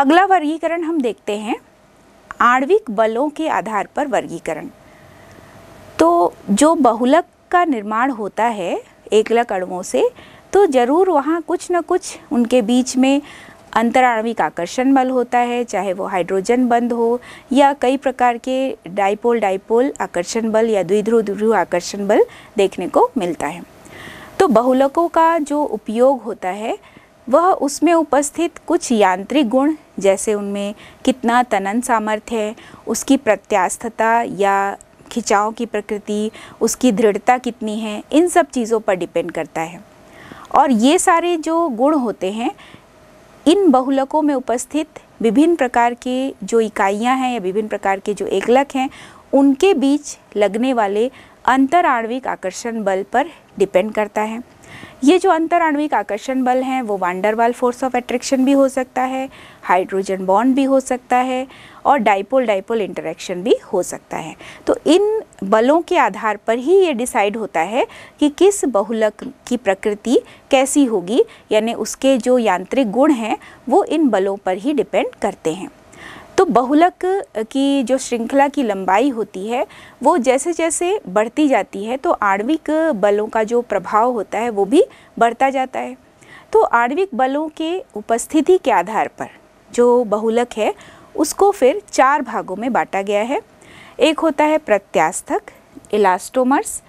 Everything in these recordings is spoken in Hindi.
अगला वर्गीकरण हम देखते हैं आणविक बलों के आधार पर वर्गीकरण तो जो बहुलक का निर्माण होता है एकलक अणुओं से तो ज़रूर वहाँ कुछ न कुछ उनके बीच में अंतराणविक आकर्षण बल होता है चाहे वो हाइड्रोजन बंद हो या कई प्रकार के डाइपोल डाइपोल आकर्षण बल या द्विध्रुव द्विध्रुव आकर्षण बल देखने को मिलता है तो बहुलकों का जो उपयोग होता है वह उसमें उपस्थित कुछ यांत्रिक गुण जैसे उनमें कितना तनन सामर्थ्य है उसकी प्रत्यास्थता या खिंचाव की प्रकृति उसकी दृढ़ता कितनी है इन सब चीज़ों पर डिपेंड करता है और ये सारे जो गुण होते हैं इन बहुलकों में उपस्थित विभिन्न प्रकार के जो इकाइयाँ हैं या विभिन्न प्रकार के जो एकलक हैं उनके बीच लगने वाले अंतर आणविक आकर्षण बल पर डिपेंड करता है ये जो अंतराण्विक आकर्षण बल हैं वो वांडरवाल फोर्स ऑफ एट्रैक्शन भी हो सकता है हाइड्रोजन बॉन्ड भी हो सकता है और डाइपोल डाइपोल इंटरेक्शन भी हो सकता है तो इन बलों के आधार पर ही ये डिसाइड होता है कि किस बहुलक की प्रकृति कैसी होगी यानी उसके जो यांत्रिक गुण हैं वो इन बलों पर ही डिपेंड करते हैं तो बहुलक की जो श्रृंखला की लंबाई होती है वो जैसे जैसे बढ़ती जाती है तो आणविक बलों का जो प्रभाव होता है वो भी बढ़ता जाता है तो आणविक बलों के उपस्थिति के आधार पर जो बहुलक है उसको फिर चार भागों में बांटा गया है एक होता है प्रत्यास्थक इलास्टोमर्स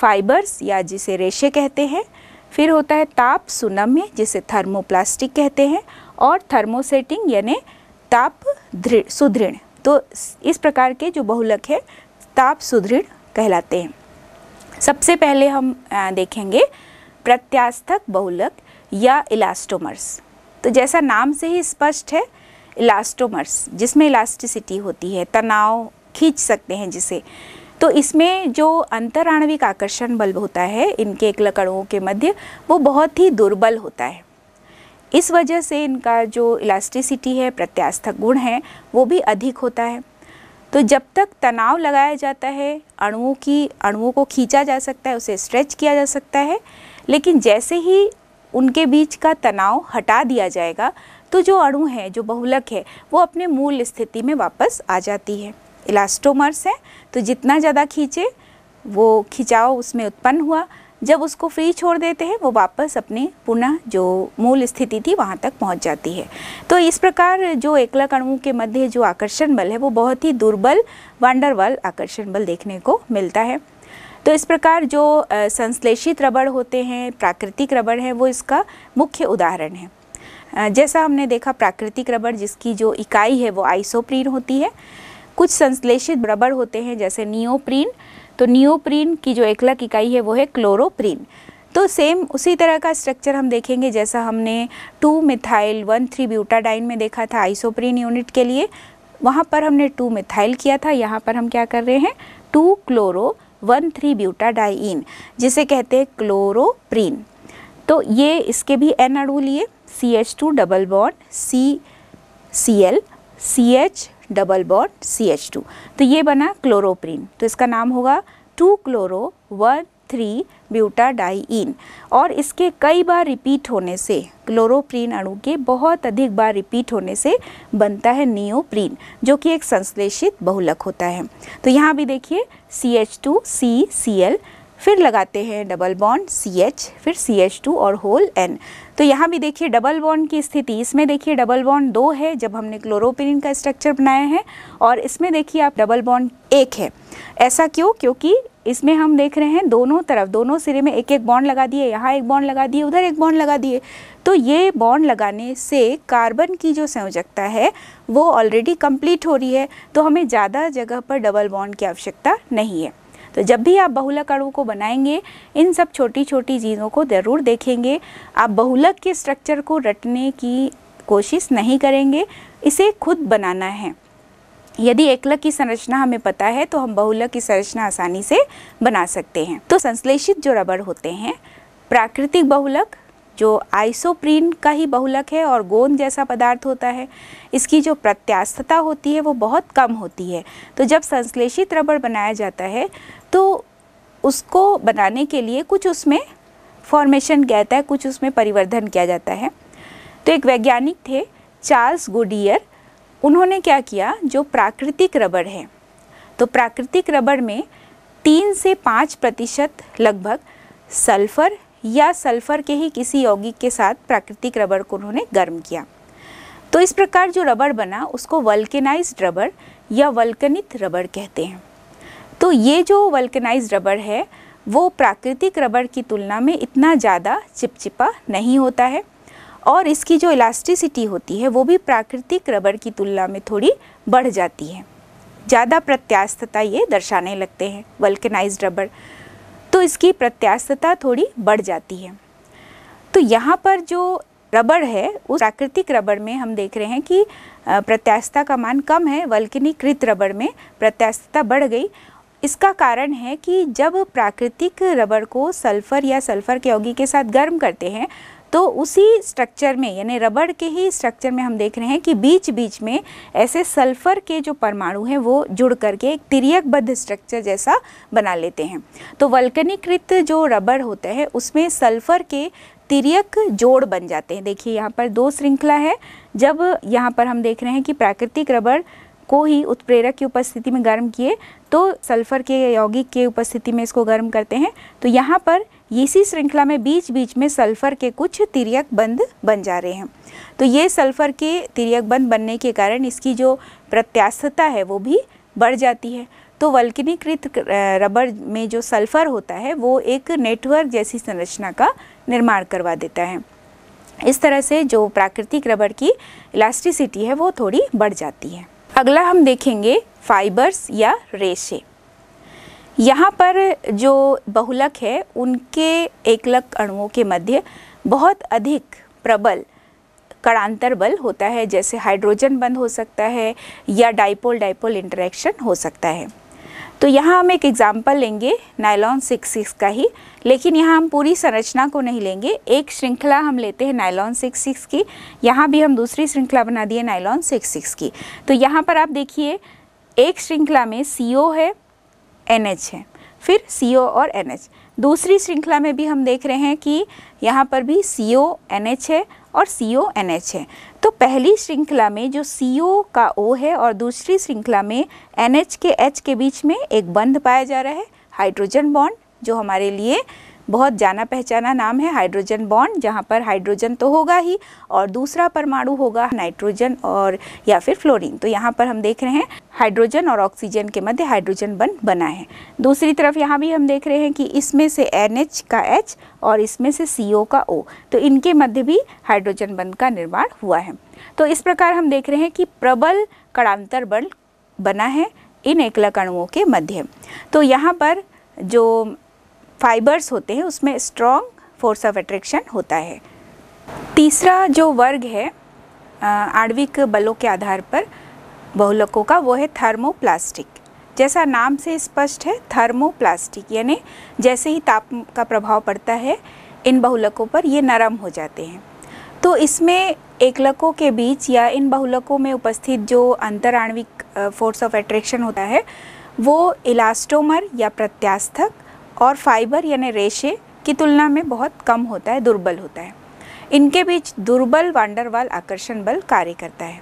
फाइबर्स या जिसे रेशे कहते हैं फिर होता है ताप सुनम्य जिसे थर्मोप्लास्टिक कहते हैं और थर्मोसेटिंग यानी ताप दृढ़ सुदृढ़ तो इस प्रकार के जो बहुलक है ताप सुदृढ़ कहलाते हैं सबसे पहले हम देखेंगे प्रत्यास्थक बहुलक या इलास्टोमर्स तो जैसा नाम से ही स्पष्ट है इलास्टोमर्स जिसमें इलास्टिसिटी होती है तनाव खींच सकते हैं जिसे तो इसमें जो अंतराणविक आकर्षण बल होता है इनके एक लकड़ों के मध्य वो बहुत ही दुर्बल होता है इस वजह से इनका जो इलास्टिसिटी है प्रत्यास्थक गुण है वो भी अधिक होता है तो जब तक तनाव लगाया जाता है अणुओं की अणुओं को खींचा जा सकता है उसे स्ट्रेच किया जा सकता है लेकिन जैसे ही उनके बीच का तनाव हटा दिया जाएगा तो जो अणु है जो बहुलक है वो अपने मूल स्थिति में वापस आ जाती है इलास्टोमर्स हैं तो जितना ज़्यादा खींचे वो खिंचाव उसमें उत्पन्न हुआ जब उसको फ्री छोड़ देते हैं वो वापस अपने पुनः जो मूल स्थिति थी वहाँ तक पहुँच जाती है तो इस प्रकार जो एकला कणु के मध्य जो आकर्षण बल है वो बहुत ही दुर्बल वांडरवल आकर्षण बल देखने को मिलता है तो इस प्रकार जो संश्लेषित रबड़ होते हैं प्राकृतिक रबड़ है वो इसका मुख्य उदाहरण है जैसा हमने देखा प्राकृतिक रबड़ जिसकी जो इकाई है वो आइसोप्रीन होती है कुछ संश्लेषित रबड़ होते हैं जैसे नियोप्रीन तो नियोप्रीन की जो एकलक इकाई है वो है क्लोरोप्रीन तो सेम उसी तरह का स्ट्रक्चर हम देखेंगे जैसा हमने two methyl one three butadiene में देखा था आइसोप्रीन यूनिट के लिए वहाँ पर हमने टू मिथाइल किया था यहाँ पर हम क्या कर रहे हैं two chloro one three butadiene जिसे कहते हैं क्लोरोप्रीन तो ये इसके भी एन अड़ू लिए C H two double bond C C L C H double bond C H two तो ये बना क्लोरोप्रीन तो इसका नाम होगा two chloro one three buta butadiene और इसके कई बार रिपीट होने से क्लोरोप्रीन अणु के बहुत अधिक बार रिपीट होने से बनता है नियोप्रीन जो कि एक संश्लेषित बहुलक होता है तो यहाँ भी देखिए C H two C C L फिर लगाते हैं डबल बॉन्ड सी एच फिर सी एच टू और होल एन तो यहाँ भी देखिए डबल बॉन्ड की स्थिति इसमें देखिए डबल बॉन्ड दो है जब हमने क्लोरोपिरिन का स्ट्रक्चर बनाया है और इसमें देखिए आप डबल बॉन्ड एक है ऐसा क्यों क्योंकि इसमें हम देख रहे हैं दोनों तरफ दोनों सिरे में एक एक बॉन्ड लगा दिए यहाँ एक बॉन्ड लगा दिए उधर एक बॉन्ड लगा दिए तो ये बॉन्ड लगाने से कार्बन की जो संयोजकता है वो ऑलरेडी कंप्लीट हो रही है तो हमें ज़्यादा जगह पर डबल बॉन्ड की आवश्यकता नहीं है तो जब भी आप बहुलक अणु को बनाएंगे इन सब छोटी छोटी चीज़ों को ज़रूर देखेंगे आप बहुलक के स्ट्रक्चर को रटने की कोशिश नहीं करेंगे इसे खुद बनाना है यदि एकलक की संरचना हमें पता है तो हम बहुलक की संरचना आसानी से बना सकते हैं तो संश्लेषित जो रबड़ होते हैं प्राकृतिक बहुलक जो आइसोप्रीन का ही बहुलक है और गोंद जैसा पदार्थ होता है इसकी जो प्रत्यास्थता होती है वो बहुत कम होती है तो जब संश्लेषित रबड़ बनाया जाता है तो उसको बनाने के लिए कुछ उसमें फॉर्मेशन कहता है कुछ उसमें परिवर्धन किया जाता है तो एक वैज्ञानिक थे चार्ल्स गुडियर उन्होंने क्या किया जो प्राकृतिक रबड़ है तो प्राकृतिक रबड़ में तीन से पाँच प्रतिशत लगभग सल्फ़र या सल्फ़र के ही किसी यौगिक के साथ प्राकृतिक रबड़ को उन्होंने गर्म किया तो इस प्रकार जो रबड़ बना उसको वल्केनाइज्ड रबड़ या वल्कनित रबड़ कहते हैं तो ये जो वल्कनाइज रबर है वो प्राकृतिक रबर की तुलना में इतना ज़्यादा चिपचिपा नहीं होता है और इसकी जो इलास्टिसिटी होती है वो भी प्राकृतिक रबर की तुलना में थोड़ी बढ़ जाती है ज़्यादा प्रत्यास्थता ये दर्शाने लगते हैं वल्कनाइज रबर तो इसकी प्रत्यास्थता थोड़ी बढ़ जाती है तो यहाँ पर जो रबड़ है उस प्राकृतिक रबड़ में हम देख रहे हैं कि प्रत्यास्थता का मान कम है वल्किनीकृत रबड़ में प्रत्यास्थता बढ़ गई इसका कारण है कि जब प्राकृतिक रबर को सल्फ़र या सल्फ़र के यौगिक के साथ गर्म करते हैं तो उसी स्ट्रक्चर में यानी रबड़ के ही स्ट्रक्चर में हम देख रहे हैं कि बीच बीच में ऐसे सल्फ़र के जो परमाणु हैं वो जुड़ करके एक तिरकबद्ध स्ट्रक्चर जैसा बना लेते हैं तो वल्कनीकृत जो रबड़ होता है उसमें सल्फ़र के तिरक जोड़ बन जाते हैं देखिए यहाँ पर दो श्रृंखला है जब यहाँ पर हम देख रहे हैं कि प्राकृतिक रबड़ को ही उत्प्रेरक की उपस्थिति में गर्म किए तो सल्फ़र के यौगिक के उपस्थिति में इसको गर्म करते हैं तो यहाँ पर इसी श्रृंखला में बीच बीच में सल्फ़र के कुछ तिरक बंद बन जा रहे हैं तो ये सल्फ़र के तिरक बंद बनने के कारण इसकी जो प्रत्यास्थता है वो भी बढ़ जाती है तो वल्किनीकृत रबर में जो सल्फ़र होता है वो एक नेटवर्क जैसी संरचना का निर्माण करवा देता है इस तरह से जो प्राकृतिक रबर की इलास्टिसिटी है वो थोड़ी बढ़ जाती है अगला हम देखेंगे फाइबर्स या रेशे यहाँ पर जो बहुलक है उनके एकलक अणुओं के मध्य बहुत अधिक प्रबल कड़ांतर बल होता है जैसे हाइड्रोजन बंद हो सकता है या डाइपोल डाइपोल इंटरेक्शन हो सकता है तो यहाँ हम एक एग्जाम्पल लेंगे नायलॉन सिक्स सिक्स का ही लेकिन यहाँ हम पूरी संरचना को नहीं लेंगे एक श्रृंखला हम लेते हैं नायलॉन सिक्स सिक्स की यहाँ भी हम दूसरी श्रृंखला बना दिए नायलॉन सिक्स सिक्स की तो यहाँ पर आप देखिए एक श्रृंखला में सी है एन है फिर सी और एन दूसरी श्रृंखला में भी हम देख रहे हैं कि यहाँ पर भी सी ओ है और सी ओ एन एच है तो पहली श्रृंखला में जो सी ओ का ओ है और दूसरी श्रृंखला में एन एच के एच के बीच में एक बंध पाया जा रहा है हाइड्रोजन बॉन्ड जो हमारे लिए बहुत जाना पहचाना नाम है हाइड्रोजन बॉन्ड जहाँ पर हाइड्रोजन तो होगा ही और दूसरा परमाणु होगा नाइट्रोजन और या फिर फ्लोरीन तो यहाँ पर हम देख रहे हैं हाइड्रोजन और ऑक्सीजन के मध्य हाइड्रोजन बन बना है दूसरी तरफ यहाँ भी हम देख रहे हैं कि इसमें से एन का एच और इसमें से सी का ओ तो इनके मध्य भी हाइड्रोजन बन का निर्माण हुआ है तो इस प्रकार हम देख रहे हैं कि प्रबल कड़ांतर बल बना है इन एकलक अणुओं के मध्य तो यहाँ पर जो फाइबर्स होते हैं उसमें स्ट्रॉन्ग फोर्स ऑफ अट्रैक्शन होता है तीसरा जो वर्ग है आणविक बलों के आधार पर बहुलकों का वो है थर्मोप्लास्टिक जैसा नाम से स्पष्ट है थर्मोप्लास्टिक यानी जैसे ही ताप का प्रभाव पड़ता है इन बहुलकों पर ये नरम हो जाते हैं तो इसमें एकलकों के बीच या इन बहुलकों में उपस्थित जो आणविक फोर्स ऑफ एट्रैक्शन होता है वो इलास्टोमर या प्रत्यास्थक और फाइबर यानी रेशे की तुलना में बहुत कम होता है दुर्बल होता है इनके बीच दुर्बल वांडरवाल आकर्षण बल कार्य करता है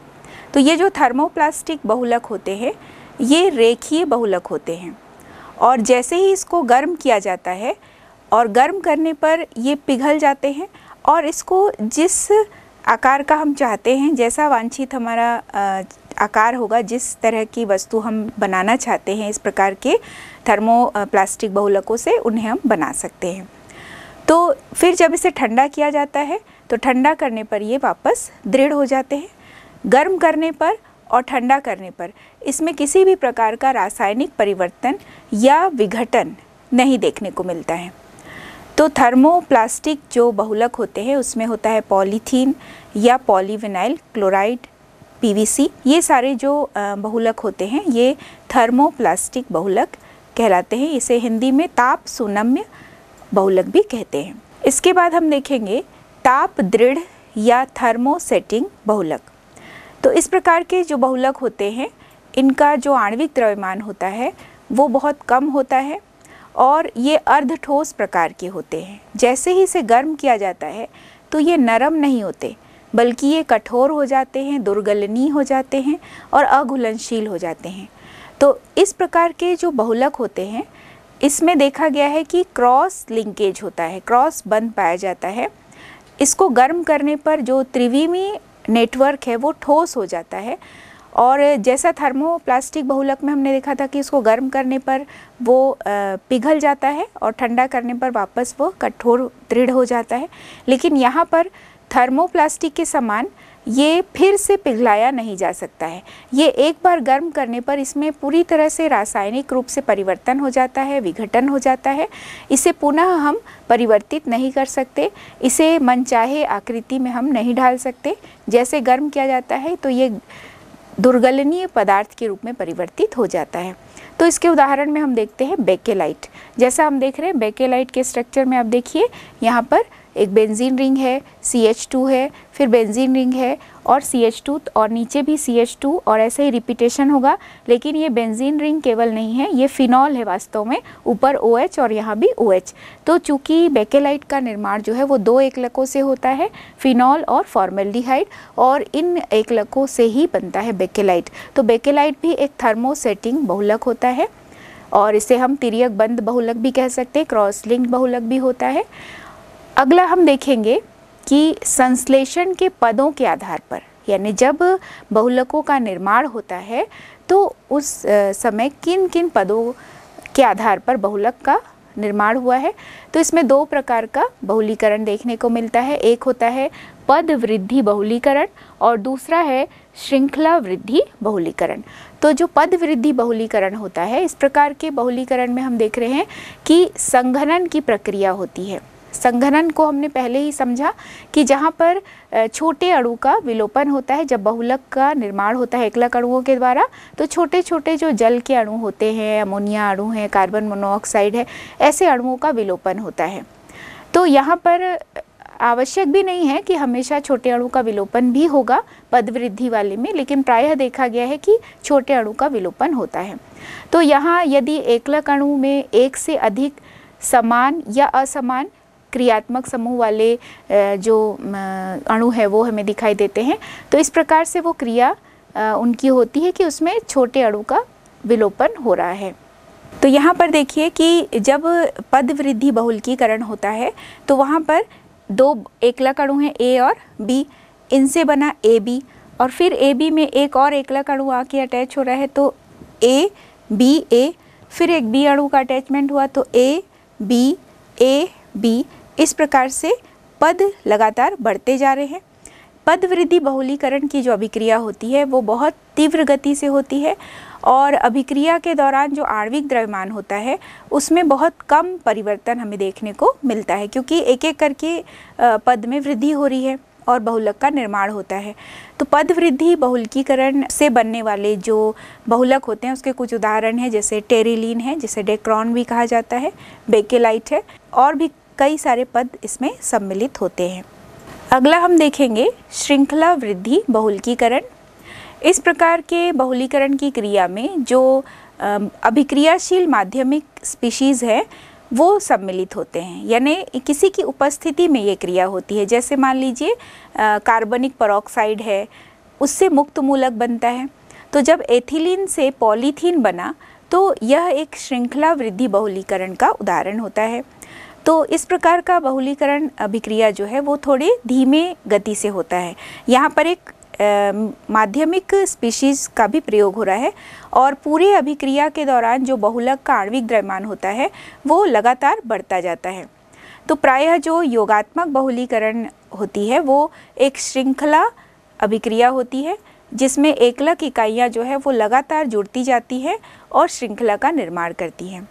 तो ये जो थर्मोप्लास्टिक बहुलक होते हैं ये रेखीय बहुलक होते हैं और जैसे ही इसको गर्म किया जाता है और गर्म करने पर ये पिघल जाते हैं और इसको जिस आकार का हम चाहते हैं जैसा वांछित हमारा आकार होगा जिस तरह की वस्तु हम बनाना चाहते हैं इस प्रकार के थर्मोप्लास्टिक बहुलकों से उन्हें हम बना सकते हैं तो फिर जब इसे ठंडा किया जाता है तो ठंडा करने पर ये वापस दृढ़ हो जाते हैं गर्म करने पर और ठंडा करने पर इसमें किसी भी प्रकार का रासायनिक परिवर्तन या विघटन नहीं देखने को मिलता है तो थर्मोप्लास्टिक जो बहुलक होते हैं उसमें होता है पॉलीथीन या पॉलीविनाइल क्लोराइड पीवीसी ये सारे जो बहुलक होते हैं ये थर्मोप्लास्टिक बहुलक कहलाते हैं इसे हिंदी में ताप सुनम्य बहुलक भी कहते हैं इसके बाद हम देखेंगे ताप दृढ़ या थर्मोसेटिंग बहुलक तो इस प्रकार के जो बहुलक होते हैं इनका जो आणविक द्रव्यमान होता है वो बहुत कम होता है और ये अर्ध ठोस प्रकार के होते हैं जैसे ही इसे गर्म किया जाता है तो ये नरम नहीं होते बल्कि ये कठोर हो जाते हैं दुर्गलनीय हो जाते हैं और अघुलनशील हो जाते हैं तो इस प्रकार के जो बहुलक होते हैं इसमें देखा गया है कि क्रॉस लिंकेज होता है क्रॉस बंद पाया जाता है इसको गर्म करने पर जो त्रिविमी नेटवर्क है वो ठोस हो जाता है और जैसा थर्मोप्लास्टिक बहुलक में हमने देखा था कि इसको गर्म करने पर वो पिघल जाता है और ठंडा करने पर वापस वो कठोर दृढ़ हो जाता है लेकिन यहाँ पर थर्मोप्लास्टिक के समान ये फिर से पिघलाया नहीं जा सकता है ये एक बार गर्म करने पर इसमें पूरी तरह से रासायनिक रूप से परिवर्तन हो जाता है विघटन हो जाता है इसे पुनः हम परिवर्तित नहीं कर सकते इसे मनचाहे आकृति में हम नहीं ढाल सकते जैसे गर्म किया जाता है तो ये दुर्गलनीय पदार्थ के रूप में परिवर्तित हो जाता है तो इसके उदाहरण में हम देखते हैं बेकेलाइट जैसा हम देख रहे हैं बेकेलाइट के स्ट्रक्चर में आप देखिए यहाँ पर एक बेंजीन रिंग है सी एच टू है फिर बेंजीन रिंग है और सी एच टू और नीचे भी सी एच टू और ऐसे ही रिपीटेशन होगा लेकिन ये बेंजीन रिंग केवल नहीं है ये फिनॉल है वास्तव में ऊपर ओ OH और यहाँ भी ओ OH तो चूँकि बेकेलाइट का निर्माण जो है वो दो एकलकों से होता है फिनॉल और फॉर्मेल्डिहाइड और इन एकलकों से ही बनता है बेकेलाइट तो बेकेलाइट भी एक थर्मोसेटिंग बहुलक होता है और इसे हम तिरियक बंद बहुलक भी कह सकते हैं क्रॉस लिंक बहुलक भी होता है अगला हम देखेंगे कि संश्लेषण के पदों के आधार पर यानी जब बहुलकों का निर्माण होता है तो उस समय किन किन पदों के आधार पर बहुलक का निर्माण हुआ है तो इसमें दो प्रकार का बहुलीकरण देखने को मिलता है एक होता है पद वृद्धि बहुलीकरण और दूसरा है श्रृंखला वृद्धि बहुलीकरण तो जो पद वृद्धि बहुलीकरण होता है इस प्रकार के बहुलीकरण में हम देख रहे हैं कि संघनन की प्रक्रिया होती है संघनन को हमने पहले ही समझा कि जहाँ पर छोटे अणु का विलोपन होता है जब बहुलक का निर्माण होता है एकलक अणुओं के द्वारा तो छोटे छोटे जो जल के अणु होते हैं अमोनिया अणु हैं कार्बन मोनोऑक्साइड है ऐसे अणुओं का विलोपन होता है तो यहाँ पर आवश्यक भी नहीं है कि हमेशा छोटे अणु का विलोपन भी होगा पदवृद्धि वाले में लेकिन प्रायः देखा गया है कि छोटे अणु का विलोपन होता है तो यहाँ यदि एकलक अणु में एक से अधिक समान या असमान क्रियात्मक समूह वाले जो अणु है वो हमें दिखाई देते हैं तो इस प्रकार से वो क्रिया उनकी होती है कि उसमें छोटे अणु का विलोपन हो रहा है तो यहाँ पर देखिए कि जब पद वृद्धि बहुलकीकरण होता है तो वहाँ पर दो एकलक अणु हैं ए और बी इनसे बना ए बी और फिर ए बी में एक और एकलक अणु आके अटैच हो रहा है तो ए बी ए फिर एक बी अणु का अटैचमेंट हुआ तो ए बी ए बी इस प्रकार से पद लगातार बढ़ते जा रहे हैं पद वृद्धि बहुलीकरण की जो अभिक्रिया होती है वो बहुत तीव्र गति से होती है और अभिक्रिया के दौरान जो आणविक द्रव्यमान होता है उसमें बहुत कम परिवर्तन हमें देखने को मिलता है क्योंकि एक एक करके पद में वृद्धि हो रही है और बहुलक का निर्माण होता है तो पद वृद्धि बहुलकीकरण से बनने वाले जो बहुलक होते हैं उसके कुछ उदाहरण हैं जैसे टेरिलीन है जिसे डेक्रॉन भी कहा जाता है बेकेलाइट है और भी कई सारे पद इसमें सम्मिलित होते हैं अगला हम देखेंगे श्रृंखला वृद्धि बहुलकीकरण इस प्रकार के बहुलीकरण की क्रिया में जो अभिक्रियाशील माध्यमिक स्पीशीज़ है वो सम्मिलित होते हैं यानी किसी की उपस्थिति में ये क्रिया होती है जैसे मान लीजिए कार्बनिक परोक्साइड है उससे मुक्त मूलक बनता है तो जब एथिलीन से पॉलीथीन बना तो यह एक श्रृंखला वृद्धि बहुलीकरण का उदाहरण होता है तो इस प्रकार का बहुलीकरण अभिक्रिया जो है वो थोड़ी धीमे गति से होता है यहाँ पर एक माध्यमिक स्पीशीज़ का भी प्रयोग हो रहा है और पूरे अभिक्रिया के दौरान जो बहुलक का आणविक द्रव्यमान होता है वो लगातार बढ़ता जाता है तो प्रायः जो योगात्मक बहुलीकरण होती है वो एक श्रृंखला अभिक्रिया होती है जिसमें एकलक इकाइयाँ जो है वो लगातार जुड़ती जाती है और श्रृंखला का निर्माण करती हैं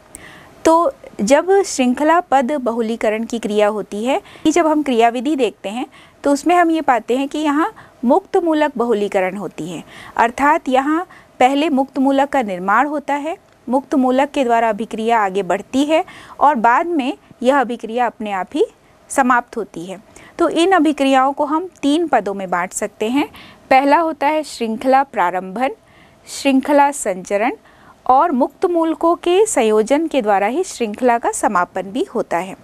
तो जब श्रृंखला पद बहुलीकरण की क्रिया होती है कि जब हम क्रियाविधि देखते हैं तो उसमें हम ये पाते हैं कि यहाँ मुक्त मूलक बहुलीकरण होती है अर्थात यहाँ पहले मुक्त मूलक का निर्माण होता है मुक्त मूलक के द्वारा अभिक्रिया आगे बढ़ती है और बाद में यह अभिक्रिया अपने आप ही समाप्त होती है तो इन अभिक्रियाओं को हम तीन पदों में बांट सकते हैं पहला होता है श्रृंखला प्रारंभन श्रृंखला संचरण और मुक्त मूलकों के संयोजन के द्वारा ही श्रृंखला का समापन भी होता है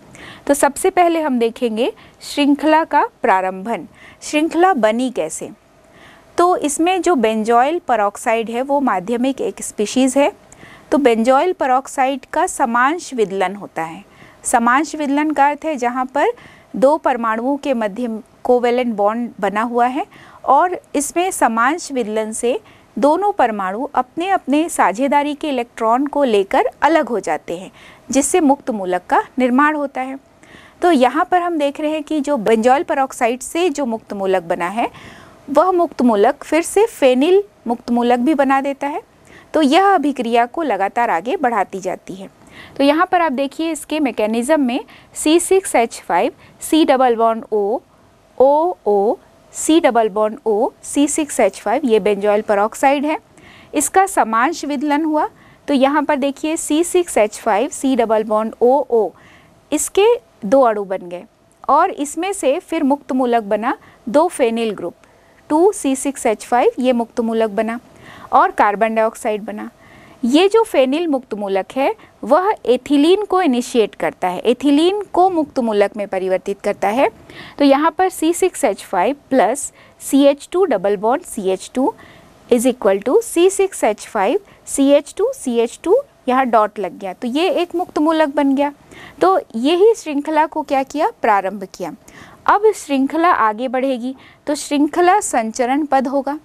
तो सबसे पहले हम देखेंगे श्रृंखला का प्रारंभन श्रृंखला बनी कैसे तो इसमें जो बेंजॉयल परऑक्साइड है वो माध्यमिक एक स्पीशीज़ है तो बेंजॉयल परऑक्साइड का समांश विदलन होता है समांश विदलन का अर्थ है जहाँ पर दो परमाणुओं के मध्य कोवेलेंट बॉन्ड बना हुआ है और इसमें समांश विदलन से दोनों परमाणु अपने अपने साझेदारी के इलेक्ट्रॉन को लेकर अलग हो जाते हैं जिससे मुक्त मूलक का निर्माण होता है तो यहाँ पर हम देख रहे हैं कि जो बंजॉल परऑक्साइड से जो मुक्त मूलक बना है वह मुक्त मूलक फिर से फेनिल मुक्त मूलक भी बना देता है तो यह अभिक्रिया को लगातार आगे बढ़ाती जाती है तो यहाँ पर आप देखिए इसके मैकेनिज़्म में C six H five C double one O O O C double bond O C six H five ये बेंजॉयल परऑक्साइड है इसका समांश विदलन हुआ तो यहाँ पर देखिए C six H five C double bond O O इसके दो अड़ू बन गए और इसमें से फिर मुक्त मूलक बना दो phenyl group two C six H five ये मुक्त मूलक बना और कार्बन डाइऑक्साइड बना ये जो फेनिल मुक्त मूलक है वह एथिलीन को इनिशिएट करता है एथिलीन को मुक्त मूलक में परिवर्तित करता है तो यहाँ पर C six H five plus C H two double bond C H two is equal to C six H five C H two C H two यहाँ डॉट लग गया तो ये एक मुक्त मूलक बन गया तो यही श्रृंखला को क्या किया प्रारंभ किया अब श्रृंखला आगे बढ़ेगी तो श्रृंखला संचरण पद होगा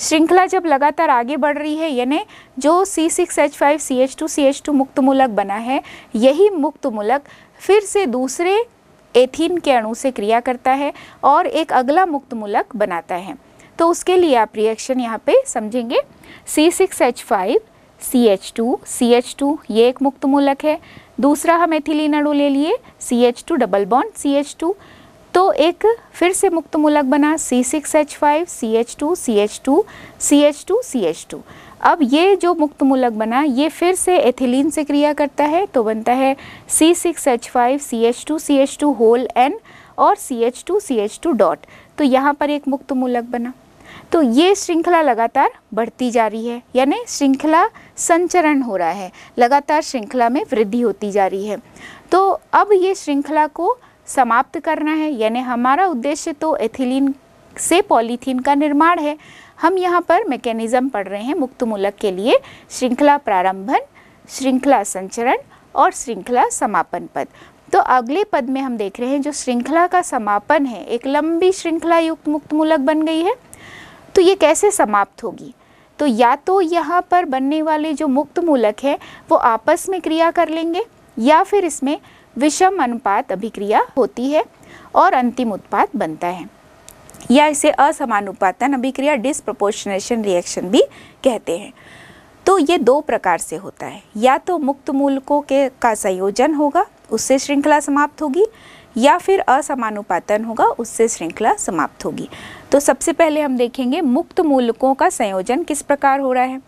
श्रृंखला जब लगातार आगे बढ़ रही है यानी जो C six H five C H two C H two मुक्त मूलक बना है यही मुक्त मूलक फिर से दूसरे एथीन के अणु से क्रिया करता है और एक अगला मुक्त मूलक बनाता है तो उसके लिए आप रिएक्शन यहाँ पे समझेंगे C six H five C H two C H two ये एक मुक्त मूलक है दूसरा हम एथिलीन अणु ले लिए C H two double bond C H two तो एक फिर से मुक्त मूलक बना C six H five C H two C H two C H two C H two अब ये जो मुक्त मूलक बना ये फिर से एथिलीन से क्रिया करता है तो बनता है C six H five C H two C H two whole n और C H two C H two dot तो यहाँ पर एक मुक्त मूलक बना तो ये श्रृंखला लगातार बढ़ती जा रही है यानी श्रृंखला संचरण हो रहा है लगातार श्रृंखला में वृद्धि होती जा रही है तो अब ये श्रृंखला को समाप्त करना है यानी हमारा उद्देश्य तो एथिलीन से पॉलीथीन का निर्माण है हम यहाँ पर मैकेनिज्म पढ़ रहे हैं मुक्त मूलक के लिए श्रृंखला प्रारंभन श्रृंखला संचरण और श्रृंखला समापन पद तो अगले पद में हम देख रहे हैं जो श्रृंखला का समापन है एक लंबी श्रृंखला युक्त मुक्त मूलक बन गई है तो ये कैसे समाप्त होगी तो या तो यहाँ पर बनने वाले जो मुक्त मूलक है वो आपस में क्रिया कर लेंगे या फिर इसमें विषम अनुपात अभिक्रिया होती है और अंतिम उत्पाद बनता है या इसे असमानुपातन अभिक्रिया डिस्प्रपोर्शनेशन रिएक्शन भी कहते हैं तो ये दो प्रकार से होता है या तो मुक्त मूलकों के का संयोजन होगा उससे श्रृंखला समाप्त होगी या फिर असमानुपातन होगा उससे श्रृंखला समाप्त होगी तो सबसे पहले हम देखेंगे मुक्त मूलकों का संयोजन किस प्रकार हो रहा है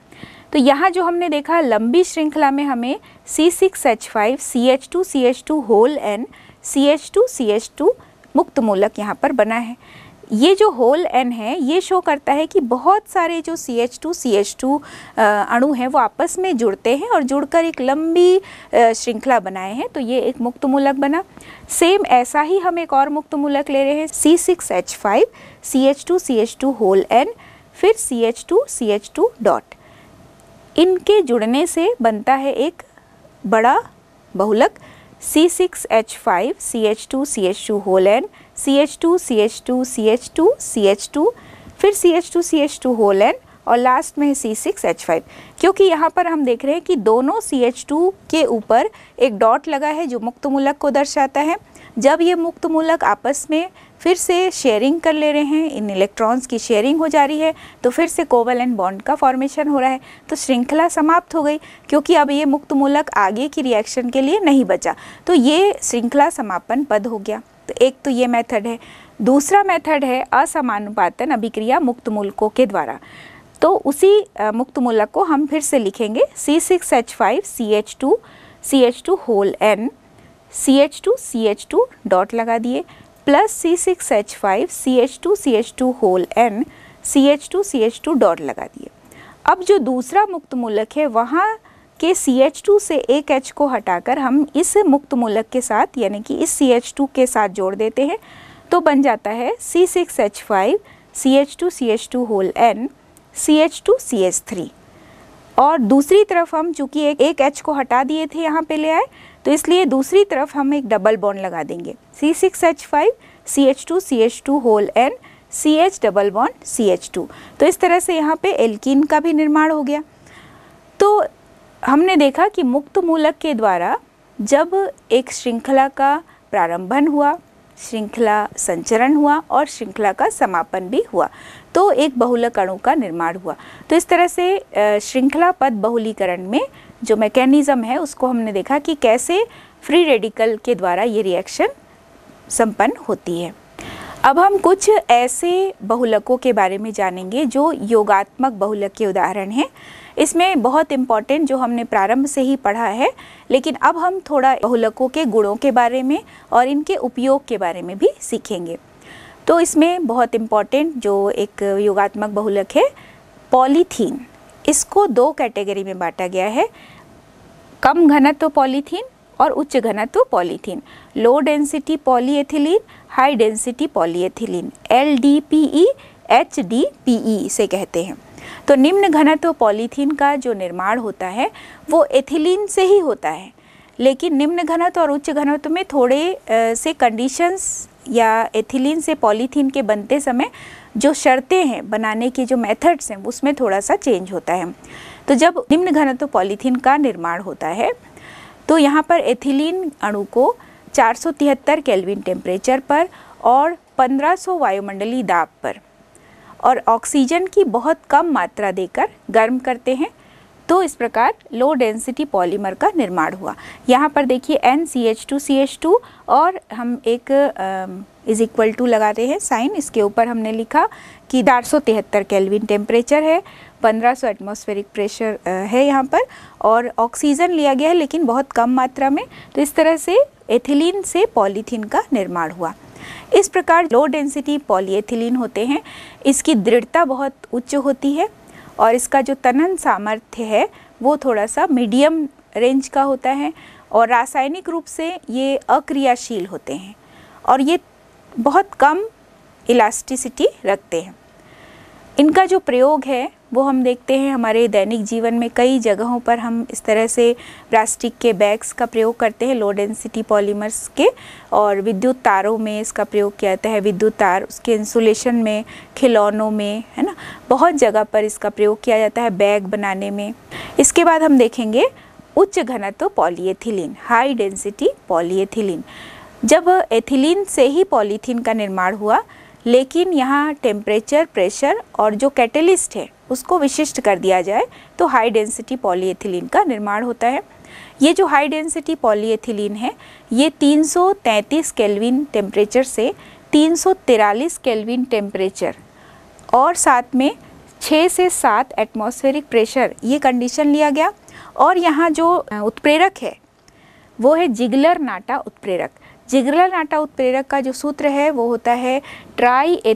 तो यहाँ जो हमने देखा लंबी श्रृंखला में हमें C six H five C H two C H two whole n C H two C H two मुक्त मूलक यहाँ पर बना है ये जो होल एन है ये शो करता है कि बहुत सारे जो C H two C H two अणु हैं वो आपस में जुड़ते हैं और जुड़कर एक लंबी श्रृंखला बनाए हैं तो ये एक मुक्त मूलक बना सेम ऐसा ही हम एक और मुक्त मूलक ले रहे हैं C six H five C H two C H two whole n फिर C H two C H two dot इनके जुड़ने से बनता है एक बड़ा बहुलक C six H five C H two C H two whole n C H two C H two C H two C H two फिर C H two C H two whole n और लास्ट में सी सिक्स एच फाइव क्योंकि यहाँ पर हम देख रहे हैं कि दोनों सी एच टू के ऊपर एक डॉट लगा है जो मुक्त मूलक को दर्शाता है जब ये मुक्त मूलक आपस में फिर से शेयरिंग कर ले रहे हैं इन इलेक्ट्रॉन्स की शेयरिंग हो जा रही है तो फिर से कोवल एंड बॉन्ड का फॉर्मेशन हो रहा है तो श्रृंखला समाप्त हो गई क्योंकि अब ये मुक्त मूलक आगे की रिएक्शन के लिए नहीं बचा तो ये श्रृंखला समापन पद हो गया तो एक तो ये मेथड है दूसरा मेथड है असमानुपातन अभिक्रिया मुक्त मूलकों के द्वारा तो उसी मुक्त मूलक को हम फिर से लिखेंगे C six H five C H two C H two whole n C H two C H two dot लगा दिए plus C six H five C H two C H two whole n C H two C H two dot लगा दिए अब जो दूसरा मुक्त मूलक है वहाँ के सी एच टू से एक एच को हटाकर हम इस मुक्त मूलक के साथ यानी कि इस सी एच टू के साथ जोड़ देते हैं तो बन जाता है C six H five C H two C H two whole n C H two C H three और दूसरी तरफ हम चूँकि एक एक एच को हटा दिए थे यहाँ पे ले आए तो इसलिए दूसरी तरफ हम एक डबल बॉन्ड लगा देंगे C six H five C H two C H two whole n C H double bond C H two तो इस तरह से यहाँ पे एल्किन का भी निर्माण हो गया तो हमने देखा कि मुक्त मूलक के द्वारा जब एक श्रृंखला का प्रारंभन हुआ श्रृंखला संचरण हुआ और श्रृंखला का समापन भी हुआ तो एक बहुलक अणु का निर्माण हुआ तो इस तरह से श्रृंखला पद बहुलीकरण में जो मैकेनिज़्म है उसको हमने देखा कि कैसे फ्री रेडिकल के द्वारा ये रिएक्शन संपन्न होती है अब हम कुछ ऐसे बहुलकों के बारे में जानेंगे जो योगात्मक बहुलक के उदाहरण हैं इसमें बहुत इम्पॉर्टेंट जो हमने प्रारंभ से ही पढ़ा है लेकिन अब हम थोड़ा बहुलकों के गुणों के बारे में और इनके उपयोग के बारे में भी सीखेंगे तो इसमें बहुत इम्पॉर्टेंट जो एक योगात्मक बहुलक है पॉलीथीन इसको दो कैटेगरी में बांटा गया है कम घनत्व पॉलीथीन और उच्च घनत्व polythene low density polyethylene high density polyethylene L D P E H D P E से कहते हैं तो निम्न घनत्व पॉलीथीन का जो निर्माण होता है वो एथिलीन से ही होता है लेकिन निम्न घनत्व और उच्च घनत्व में थोड़े से कंडीशंस या एथिलीन से पॉलीथीन के बनते समय जो शर्तें हैं बनाने के जो मेथड्स हैं उसमें थोड़ा सा चेंज होता है तो जब निम्न घनत्व पॉलीथीन का निर्माण होता है तो यहाँ पर एथिलीन अणु को 473 केल्विन टेम्परेचर पर और 1500 वायुमंडलीय दाब पर और ऑक्सीजन की बहुत कम मात्रा देकर गर्म करते हैं तो इस प्रकार लो डेंसिटी पॉलीमर का निर्माण हुआ यहाँ पर देखिए n C H two C H two और हम एक इज इक्वल टू लगाते हैं साइन इसके ऊपर हमने लिखा कि चार सौ तिहत्तर कैलविन टेम्परेचर है 1500 एटमोस्फेरिक प्रेशर है यहाँ पर और ऑक्सीजन लिया गया है लेकिन बहुत कम मात्रा में तो इस तरह से एथिलीन से पॉलीथीन का निर्माण हुआ इस प्रकार लो डेंसिटी पॉलीएथिलीन होते हैं इसकी दृढ़ता बहुत उच्च होती है और इसका जो तनन सामर्थ्य है वो थोड़ा सा मीडियम रेंज का होता है और रासायनिक रूप से ये अक्रियाशील होते हैं और ये बहुत कम इलास्टिसिटी रखते हैं इनका जो प्रयोग है वो हम देखते हैं हमारे दैनिक जीवन में कई जगहों पर हम इस तरह से प्लास्टिक के बैग्स का प्रयोग करते हैं लो डेंसिटी पॉलीमर्स के और विद्युत तारों में इसका प्रयोग किया जाता है विद्युत तार उसके इंसुलेशन में खिलौनों में है ना बहुत जगह पर इसका प्रयोग किया जाता है बैग बनाने में इसके बाद हम देखेंगे उच्च घनत्व पॉलीएथिलीन हाई डेंसिटी पॉलीएथिलीन जब एथिलीन से ही पॉलीथीन का निर्माण हुआ लेकिन यहाँ टेम्परेचर प्रेशर और जो कैटलिस्ट है उसको विशिष्ट कर दिया जाए तो हाई डेंसिटी पॉलीएथिलीन का निर्माण होता है ये जो हाई डेंसिटी पॉलीएथिलीन है ये 333 केल्विन टेम्परेचर से 343 केल्विन टेम्परेचर और साथ में 6 से 7 एटमॉस्फेरिक प्रेशर ये कंडीशन लिया गया और यहाँ जो उत्प्रेरक है वो है जिगलर नाटा उत्प्रेरक जिगरला नाटा उत्प्रेरक का जो सूत्र है वो होता है ट्राई